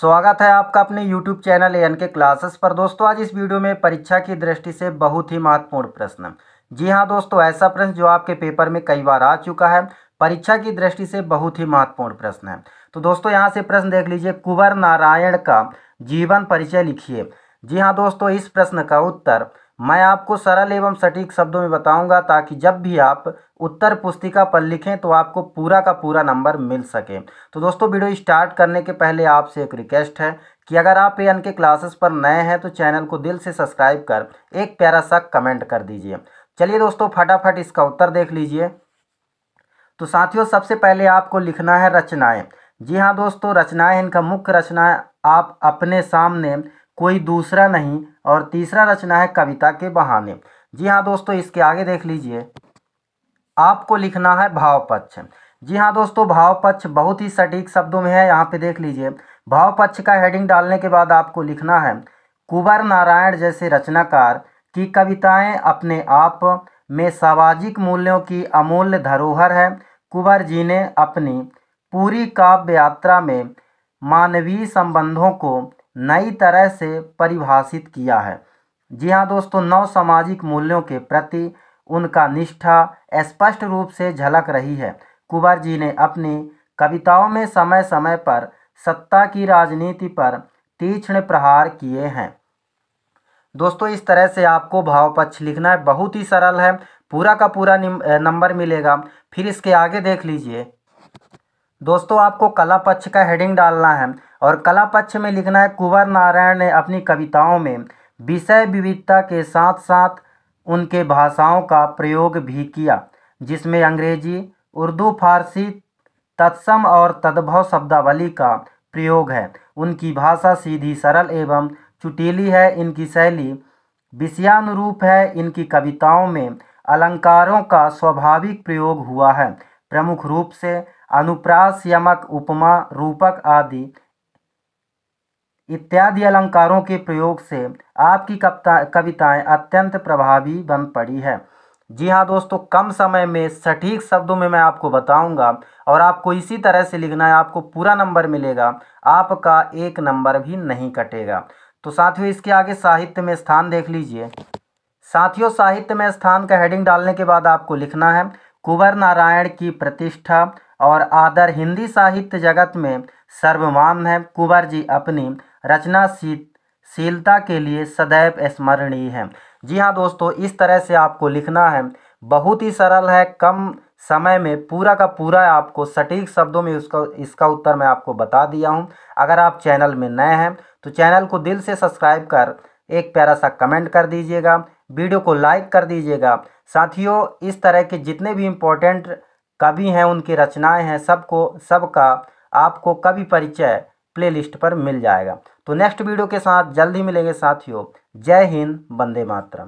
स्वागत है आपका अपने YouTube channel N K classes पर दोस्तों आज इस वीडियो में परीक्षा की दृष्टि से बहुत ही महत्वपूर्ण प्रश्न जी हाँ दोस्तों ऐसा प्रश्न जो आपके पेपर में कई बार आ चुका है परीक्षा की दृष्टि से बहुत ही महत्वपूर्ण प्रश्न है तो दोस्तों यहाँ से प्रश्न देख लीजिए कुंवर नारायण का जीवन परिचय लिखिए जी हाँ दोस्तों इस प्रश्न का उत्तर मैं आपको सरल एवं सटीक शब्दों में बताऊंगा ताकि जब भी आप उत्तर पुस्तिका पर लिखें तो आपको पूरा का पूरा नंबर मिल सके तो दोस्तों वीडियो स्टार्ट करने के पहले आपसे एक रिक्वेस्ट है कि अगर आप ए के क्लासेस पर नए हैं तो चैनल को दिल से सब्सक्राइब कर एक प्यारा सा कमेंट कर दीजिए चलिए दोस्तों फटाफट इसका उत्तर देख लीजिए तो साथियों सबसे पहले आपको लिखना है रचनाएँ जी हाँ दोस्तों रचनाएँ इनका मुख्य रचना आप अपने सामने कोई दूसरा नहीं और तीसरा रचना है कविता के बहाने जी हाँ दोस्तों इसके आगे देख लीजिए आपको लिखना है भाव पक्ष जी हाँ दोस्तों भाव पक्ष बहुत ही सटीक शब्दों में है यहाँ पे देख लीजिए भाव पक्ष का हेडिंग डालने के बाद आपको लिखना है कुंवर नारायण जैसे रचनाकार की कविताएं अपने आप में सामाजिक मूल्यों की अमूल्य धरोहर है कुंवर जी ने अपनी पूरी काव्य यात्रा में मानवीय संबंधों को नई तरह से परिभाषित किया है जी हाँ दोस्तों नौ सामाजिक मूल्यों के प्रति उनका निष्ठा स्पष्ट रूप से झलक रही है कुंवर जी ने अपनी कविताओं में समय समय पर सत्ता की राजनीति पर तीक्ष्ण प्रहार किए हैं दोस्तों इस तरह से आपको भाव पक्ष लिखना है बहुत ही सरल है पूरा का पूरा नंबर मिलेगा फिर इसके आगे देख लीजिए दोस्तों आपको कला पक्ष का हेडिंग डालना है और कला पक्ष में लिखना है कुंवर नारायण ने अपनी कविताओं में विषय विविधता के साथ साथ उनके भाषाओं का प्रयोग भी किया जिसमें अंग्रेजी उर्दू फारसी तत्सम और तद्भव शब्दावली का प्रयोग है उनकी भाषा सीधी सरल एवं चुटीली है इनकी शैली विषयानुरूप है इनकी कविताओं में अलंकारों का स्वाभाविक प्रयोग हुआ है प्रमुख रूप से अनुप्रास यमक उपमा रूपक आदि इत्यादि अलंकारों के प्रयोग से आपकी कविताएं अत्यंत प्रभावी बन पड़ी है जी हाँ दोस्तों कम समय में सटीक शब्दों में मैं आपको बताऊंगा और आपको इसी तरह से लिखना है आपको पूरा नंबर मिलेगा आपका एक नंबर भी नहीं कटेगा तो साथियों इसके आगे साहित्य में स्थान देख लीजिए साथियों साहित्य में स्थान का हेडिंग डालने के बाद आपको लिखना है कुंवर नारायण की प्रतिष्ठा और आदर हिंदी साहित्य जगत में सर्वमान है कुंवर जी अपनी रचनाशीलता के लिए सदैव स्मरणीय है जी हाँ दोस्तों इस तरह से आपको लिखना है बहुत ही सरल है कम समय में पूरा का पूरा आपको सटीक शब्दों में उसका इसका उत्तर मैं आपको बता दिया हूँ अगर आप चैनल में नए हैं तो चैनल को दिल से सब्सक्राइब कर एक प्यारा सा कमेंट कर दीजिएगा वीडियो को लाइक कर दीजिएगा साथियों इस तरह के जितने भी इम्पोर्टेंट कवि हैं उनकी रचनाएं हैं सबको सबका आपको कवि परिचय प्लेलिस्ट पर मिल जाएगा तो नेक्स्ट वीडियो के साथ जल्द ही मिलेंगे साथियों जय हिंद वंदे मातरम